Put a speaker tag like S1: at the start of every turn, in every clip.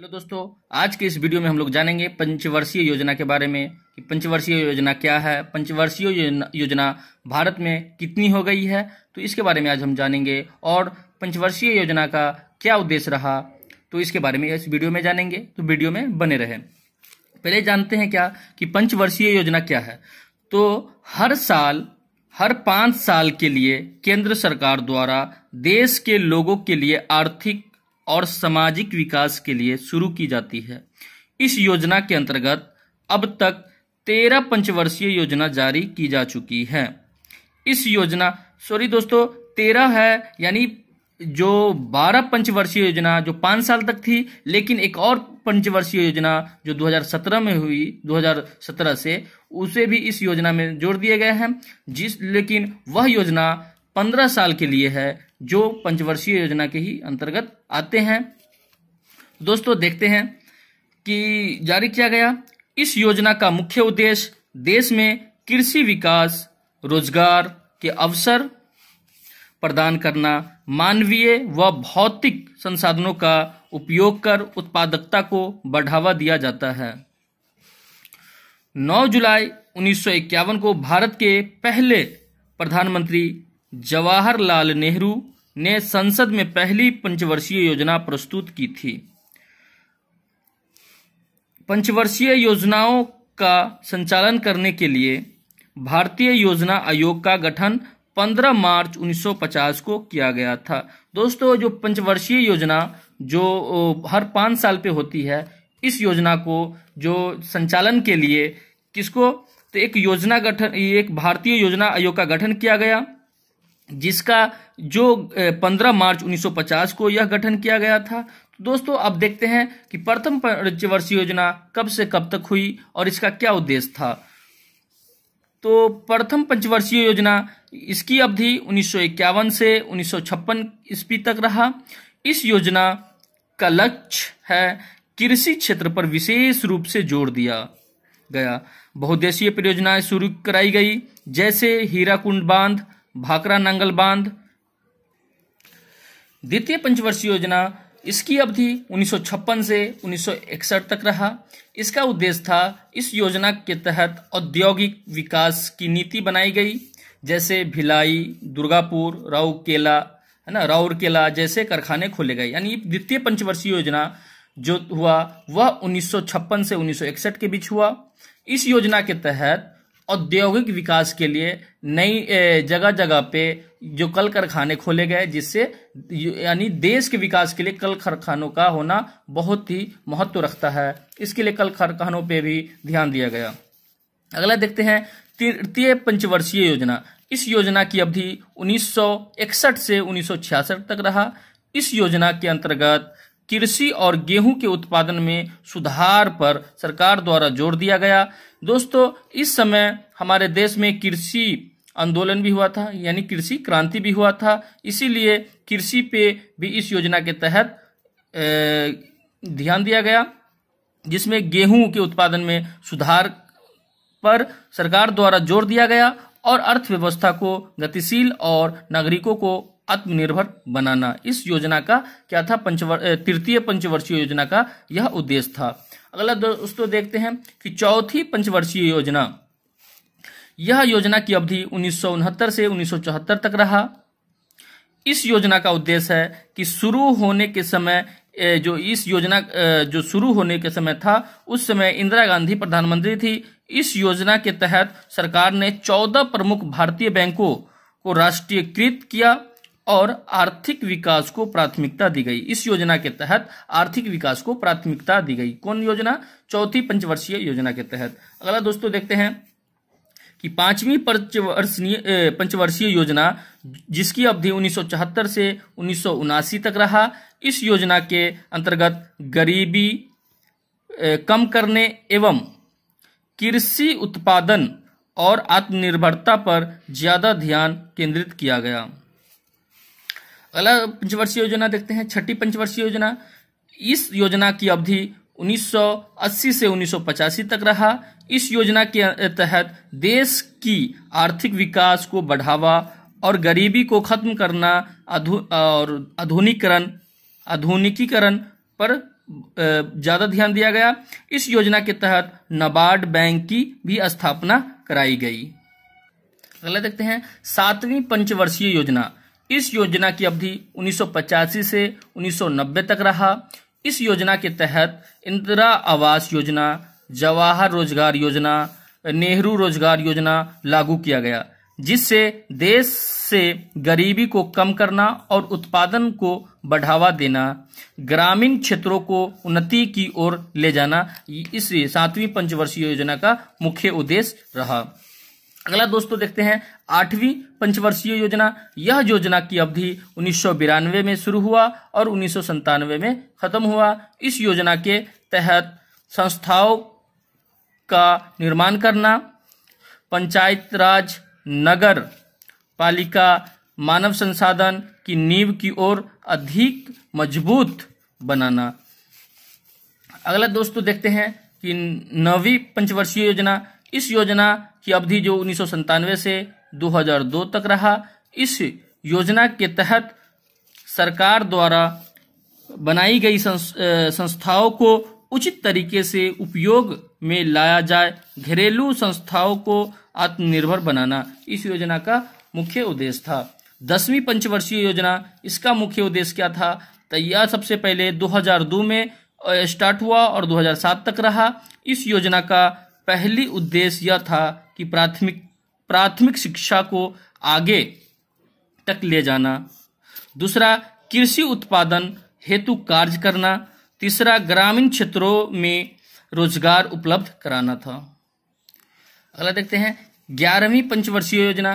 S1: hello दोस्तों आज के इस वीडियो में हम लोग जानेंगे पंचवर्षीय योजना के बारे में कि पंचवर्षीय योजना क्या है पंचवर्षीय योजना भारत में कितनी हो गई है तो इसके बारे में आज हम जानेंगे और पंचवर्षीय योजना का क्या उद्देश्य रहा तो इसके बारे में इस वीडियो में जानेंगे तो वीडियो में बने रहे पहले जानते हैं क्या कि पंचवर्षीय योजना क्या है तो हर साल हर पांच साल के लिए केंद्र सरकार द्वारा देश के लोगों के लिए आर्थिक और सामाजिक विकास के लिए शुरू की जाती है इस योजना के अंतर्गत अब तक तेरह पंचवर्षीय योजना जारी की जा चुकी है इस योजना सॉरी दोस्तों तेरह है यानी जो बारह पंचवर्षीय योजना जो पाँच साल तक थी लेकिन एक और पंचवर्षीय योजना जो 2017 में हुई 2017 से उसे भी इस योजना में जोड़ दिए गए हैं जिस लेकिन वह योजना पंद्रह साल के लिए है जो पंचवर्षीय योजना के ही अंतर्गत आते हैं दोस्तों देखते हैं कि जारी किया गया इस योजना का मुख्य उद्देश्य देश में कृषि विकास रोजगार के अवसर प्रदान करना मानवीय व भौतिक संसाधनों का उपयोग कर उत्पादकता को बढ़ावा दिया जाता है 9 जुलाई उन्नीस को भारत के पहले प्रधानमंत्री जवाहरलाल नेहरू ने संसद में पहली पंचवर्षीय योजना प्रस्तुत की थी पंचवर्षीय योजनाओं का संचालन करने के लिए भारतीय योजना आयोग का गठन 15 मार्च 1950 को किया गया था दोस्तों जो पंचवर्षीय योजना जो हर पाँच साल पे होती है इस योजना को जो संचालन के लिए किसको तो एक योजना गठन एक भारतीय योजना आयोग का गठन किया गया जिसका जो 15 मार्च 1950 को यह गठन किया गया था तो दोस्तों अब देखते हैं कि प्रथम पंचवर्षीय योजना कब से कब तक हुई और इसका क्या उद्देश्य था तो प्रथम पंचवर्षीय योजना इसकी अवधि उन्नीस से उन्नीस ईस्वी तक रहा इस योजना का लक्ष्य है कृषि क्षेत्र पर विशेष रूप से जोर दिया गया बहुद्देशीय परियोजनाएं शुरू कराई गई जैसे हीराकुंड बांध भाकरा नंगल बांध द्वितीय पंचवर्षीय योजना इसकी अवधि 1956 से 1961 तक रहा इसका उद्देश्य था इस योजना के तहत औद्योगिक विकास की नीति बनाई गई जैसे भिलाई दुर्गापुर राउकेला है ना राउरकेला जैसे कारखाने खोले गए यानी द्वितीय पंचवर्षीय योजना जो हुआ वह 1956 से 1961 के बीच हुआ इस योजना के तहत औद्योगिक विकास के लिए नई जगह जगह पे जो कल कारखाने खोले गए जिससे यानी देश के विकास के लिए कल कारखानों का होना बहुत ही महत्व रखता है इसके लिए कल कारखानों पे भी ध्यान दिया गया अगला देखते हैं तृतीय पंचवर्षीय योजना इस योजना की अवधि 1961 से 1966 तक रहा इस योजना के अंतर्गत कृषि और गेहूं के उत्पादन में सुधार पर सरकार द्वारा जोर दिया गया दोस्तों इस समय हमारे देश में कृषि आंदोलन भी हुआ था यानी कृषि क्रांति भी हुआ था इसीलिए कृषि पे भी इस योजना के तहत ध्यान दिया गया जिसमें गेहूं के उत्पादन में सुधार पर सरकार द्वारा जोर दिया गया और अर्थव्यवस्था को गतिशील और नागरिकों को आत्मनिर्भर बनाना इस योजना का क्या था पंचवर तृतीय पंचवर्षीय योजना का यह उद्देश्य था अगला दोस्तों देखते हैं कि चौथी पंचवर्षीय योजना यह योजना की अवधि उन्नीस से उन्नीस तक रहा इस योजना का उद्देश्य है कि शुरू होने के समय जो इस योजना जो शुरू होने के समय था उस समय इंदिरा गांधी प्रधानमंत्री थी इस योजना के तहत सरकार ने 14 प्रमुख भारतीय बैंकों को राष्ट्रीयकृत किया और आर्थिक विकास को प्राथमिकता दी गई इस योजना के तहत आर्थिक विकास को प्राथमिकता दी गई कौन योजना चौथी पंचवर्षीय योजना के तहत अगला दोस्तों देखते हैं कि पांचवी पंचवर्षीय पंचवर्षीय योजना जिसकी अवधि उन्नीस से उन्नीस तक रहा इस योजना के अंतर्गत गरीबी कम करने एवं कृषि उत्पादन और आत्मनिर्भरता पर ज़्यादा ध्यान केंद्रित किया गया अगला पंचवर्षीय योजना देखते हैं छठी पंचवर्षीय योजना इस योजना की अवधि 1980 से उन्नीस तक रहा इस योजना के तहत देश की आर्थिक विकास को बढ़ावा और गरीबी को खत्म करना अधु, और आधुनिकरण आधुनिकीकरण पर ज़्यादा ध्यान दिया गया इस योजना के तहत नबार्ड बैंक की भी स्थापना कराई गई अगला देखते हैं सातवीं पंचवर्षीय योजना इस योजना की अवधि उन्नीस से उन्नीस तक रहा इस योजना के तहत इंदिरा आवास योजना जवाहर रोजगार योजना नेहरू रोजगार योजना लागू किया गया जिससे देश से गरीबी को कम करना और उत्पादन को बढ़ावा देना ग्रामीण क्षेत्रों को उन्नति की ओर ले जाना इस सातवीं पंचवर्षीय योजना का मुख्य उद्देश्य रहा अगला दोस्तों देखते हैं आठवीं पंचवर्षीय योजना यह योजना की अवधि उन्नीस में शुरू हुआ और उन्नीस में खत्म हुआ इस योजना के तहत संस्थाओं का निर्माण करना पंचायत राज नगर पालिका मानव संसाधन की नींव की ओर अधिक मजबूत बनाना अगला दोस्तों देखते हैं कि नवी पंचवर्षीय योजना इस योजना की अवधि जो उन्नीस से 2002 तक रहा इस योजना के तहत सरकार द्वारा बनाई गई संस्थाओं को उचित तरीके से उपयोग में लाया जाए घरेलू संस्थाओं को आत्मनिर्भर बनाना इस योजना का मुख्य उद्देश्य था दसवीं पंचवर्षीय योजना इसका मुख्य उद्देश्य क्या था तो यह सबसे पहले 2002 में स्टार्ट हुआ और 2007 तक रहा इस योजना का पहली उद्देश्य यह था कि प्राथमिक प्राथमिक शिक्षा को आगे तक ले जाना दूसरा कृषि उत्पादन हेतु कार्य करना तीसरा ग्रामीण क्षेत्रों में रोजगार उपलब्ध कराना था अगला देखते हैं ग्यारहवीं पंचवर्षीय योजना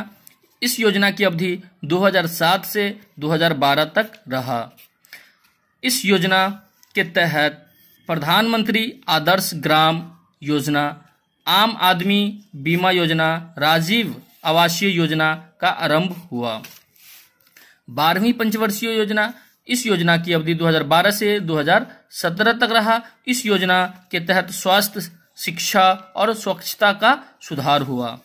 S1: इस योजना की अवधि 2007 से 2012 तक रहा इस योजना के तहत प्रधानमंत्री आदर्श ग्राम योजना आम आदमी बीमा योजना राजीव आवासीय योजना का आरंभ हुआ बारहवीं पंचवर्षीय योजना इस योजना की अवधि 2012 से 2017 तक रहा इस योजना के तहत स्वास्थ्य शिक्षा और स्वच्छता का सुधार हुआ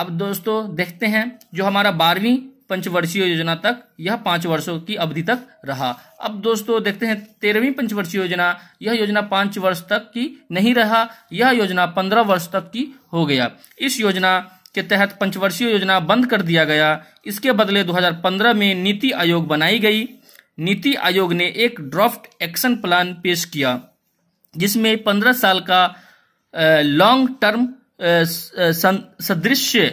S1: अब दोस्तों देखते हैं जो हमारा बारहवीं पंचवर्षीय योजना तक यह पांच वर्षों की अवधि तक रहा अब दोस्तों देखते हैं तेरहवीं पंचवर्षीय योजना यह योजना पांच वर्ष तक की नहीं रहा यह योजना पंद्रह वर्ष तक की हो गया इस योजना के तहत पंचवर्षीय योजना बंद कर दिया गया इसके बदले 2015 में नीति आयोग बनाई गई नीति आयोग ने एक ड्राफ्ट एक्शन प्लान पेश किया जिसमें पंद्रह साल का लॉन्ग टर्म सदृश्य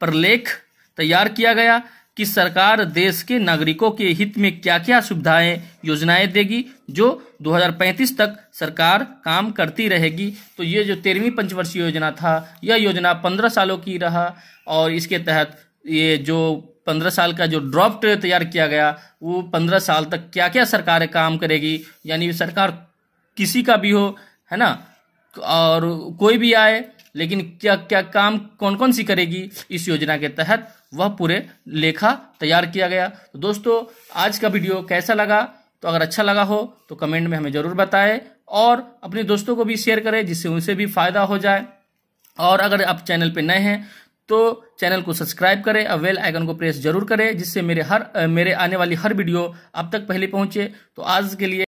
S1: प्रलेख तैयार किया गया कि सरकार देश के नागरिकों के हित में क्या क्या सुविधाएं योजनाएं देगी जो 2035 तक सरकार काम करती रहेगी तो ये जो तेरहवीं पंचवर्षीय योजना था यह योजना 15 सालों की रहा और इसके तहत ये जो 15 साल का जो ड्राफ्ट तैयार किया गया वो 15 साल तक क्या क्या सरकार काम करेगी यानी सरकार किसी का भी हो है ना और कोई भी आए लेकिन क्या क्या काम कौन कौन सी करेगी इस योजना के तहत वह पूरे लेखा तैयार किया गया तो दोस्तों आज का वीडियो कैसा लगा तो अगर अच्छा लगा हो तो कमेंट में हमें ज़रूर बताएं और अपने दोस्तों को भी शेयर करें जिससे उनसे भी फ़ायदा हो जाए और अगर आप चैनल पर नए हैं तो चैनल को सब्सक्राइब करें और वेल आइकन को प्रेस जरूर करें जिससे मेरे हर मेरे आने वाली हर वीडियो अब तक पहले पहुंचे तो आज के लिए